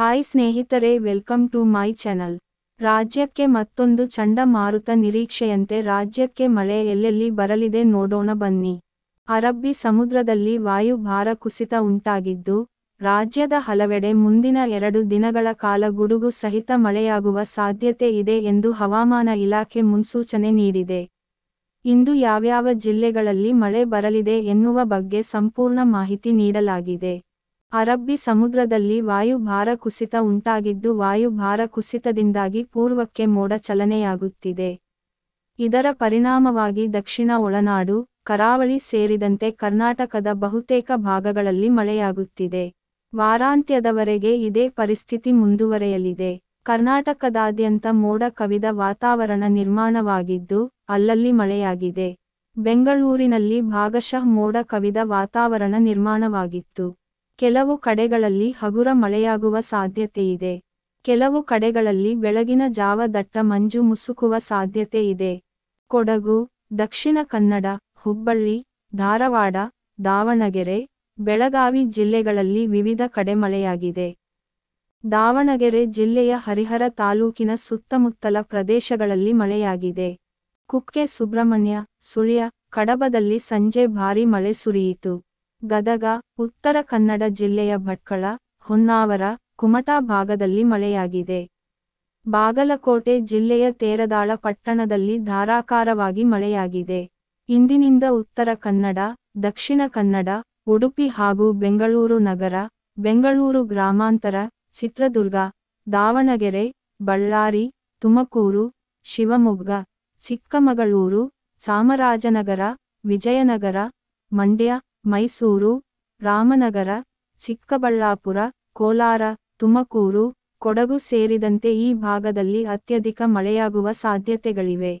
Hi ಸ್ನೇಹಿತರೆ welcome to my channel ರಾಜ್ಯಕ್ಕೆ ಮತ್ತೊಂದು ಚಂಡಮಾರುತ ನಿರೀಕ್ಷೆಯಂತೆ ರಾಜ್ಯಕ್ಕೆ ಮಳೆ ಎಲ್ಲೆಲ್ಲಿ ಬರಲಿದೆ ನೋಡೋಣ ಬನ್ನಿ ಅರಬ್ಬಿ ಸಮುದ್ರದಲ್ಲಿ ವಾಯುಭಾರ ಕುಸಿತ ಉಂಟಾಗಿದ್ದು ರಾಜ್ಯದ ಹಲವೆಡೆ ಮುಂದಿನ ಎರಡು ದಿನಗಳ ಕಾಲ ಗುಡುಗು ಸಹಿತ ಮಳೆಯಾಗುವ ಸಾಧ್ಯತೆ ಇದೆ ಎಂದು ಹವಾಮಾನ ಇಲಾಖೆ ಮುನ್ಸೂಚನೆ ನೀಡಿದೆ ಇಂದು ಯಾವ್ಯಾವ ಜಿಲ್ಲೆಗಳಲ್ಲಿ ಮಳೆ ಬರಲಿದೆ ಎನ್ನುವ ಬಗ್ಗೆ ಸಂಪೂರ್ಣ ಮಾಹಿತಿ ನೀಡಲಾಗಿದೆ ಅರಬ್ಬಿ ಸಮುದ್ರದಲ್ಲಿ ವಾಯುಭಾರ ಕುಸಿತ ಉಂಟಾಗಿದ್ದು ವಾಯುಭಾರ ಕುಸಿತದಿಂದಾಗಿ ಪೂರ್ವಕ್ಕೆ ಮೋಡ ಚಲನೆಯಾಗುತ್ತಿದೆ ಇದರ ಪರಿಣಾಮವಾಗಿ ದಕ್ಷಿಣ ಒಳನಾಡು ಕರಾವಳಿ ಸೇರಿದಂತೆ ಕರ್ನಾಟಕದ ಬಹುತೇಕ ಭಾಗಗಳಲ್ಲಿ ಮಳೆಯಾಗುತ್ತಿದೆ ವಾರಾಂತ್ಯದವರೆಗೆ ಇದೇ ಪರಿಸ್ಥಿತಿ ಮುಂದುವರೆಯಲಿದೆ ಕರ್ನಾಟಕದಾದ್ಯಂತ ಮೋಡ ಕವಿದ ವಾತಾವರಣ ನಿರ್ಮಾಣವಾಗಿದ್ದು ಅಲ್ಲಲ್ಲಿ ಮಳೆಯಾಗಿದೆ ಬೆಂಗಳೂರಿನಲ್ಲಿ ಭಾಗಶಃ ಮೋಡ ಕವಿದ ವಾತಾವರಣ ನಿರ್ಮಾಣವಾಗಿತ್ತು ಕೆಲವು ಕಡೆಗಳಲ್ಲಿ ಹಗುರ ಮಳೆಯಾಗುವ ಸಾಧ್ಯತೆಯಿದೆ ಕೆಲವು ಕಡೆಗಳಲ್ಲಿ ಬೆಳಗಿನ ಜಾವ ದಟ್ಟ ಮಂಜು ಮುಸುಕುವ ಸಾಧ್ಯತೆ ಇದೆ ಕೊಡಗು ದಕ್ಷಿಣ ಕನ್ನಡ ಹುಬ್ಬಳ್ಳಿ ಧಾರವಾಡ ದಾವಣಗೆರೆ ಬೆಳಗಾವಿ ಜಿಲ್ಲೆಗಳಲ್ಲಿ ವಿವಿಧ ಕಡೆ ಮಳೆಯಾಗಿದೆ ದಾವಣಗೆರೆ ಜಿಲ್ಲೆಯ ಹರಿಹರ ತಾಲೂಕಿನ ಸುತ್ತಮುತ್ತಲ ಪ್ರದೇಶಗಳಲ್ಲಿ ಮಳೆಯಾಗಿದೆ ಕುಕ್ಕೆ ಸುಬ್ರಹ್ಮಣ್ಯ ಸುಳಿಯ ಕಡಬದಲ್ಲಿ ಸಂಜೆ ಭಾರಿ ಮಳೆ ಸುರಿಯಿತು ಗದಗ ಉತ್ತರ ಕನ್ನಡ ಜಿಲ್ಲೆಯ ಭಟ್ಕಳ ಹೊನ್ನಾವರ ಕುಮಟಾ ಭಾಗದಲ್ಲಿ ಮಳೆಯಾಗಿದೆ ಬಾಗಲಕೋಟೆ ಜಿಲ್ಲೆಯ ತೇರದಾಳ ಪಟ್ಟಣದಲ್ಲಿ ಧಾರಾಕಾರವಾಗಿ ಮಳೆಯಾಗಿದೆ ಇಂದಿನಿಂದ ಉತ್ತರ ಕನ್ನಡ ದಕ್ಷಿಣ ಕನ್ನಡ ಉಡುಪಿ ಹಾಗೂ ಬೆಂಗಳೂರು ನಗರ ಬೆಂಗಳೂರು ಗ್ರಾಮಾಂತರ ಚಿತ್ರದುರ್ಗ ದಾವಣಗೆರೆ ಬಳ್ಳಾರಿ ತುಮಕೂರು ಶಿವಮೊಗ್ಗ ಚಿಕ್ಕಮಗಳೂರು ಚಾಮರಾಜನಗರ ವಿಜಯನಗರ ಮಂಡ್ಯ ಮೈಸೂರು, ರಾಮನಗರ, ಚಿಕ್ಕಬಳ್ಳಾಪುರ, ಕೋಲಾರ, ತುಮಕೂರು, ಕೊಡಗು ಸೇರಿದಂತೆ ಈ ಭಾಗದಲ್ಲಿ ಅತ್ಯಧಿಕ ಮಳೆಯಾಗುವ ಸಾಧ್ಯತೆಗಳಿವೆ.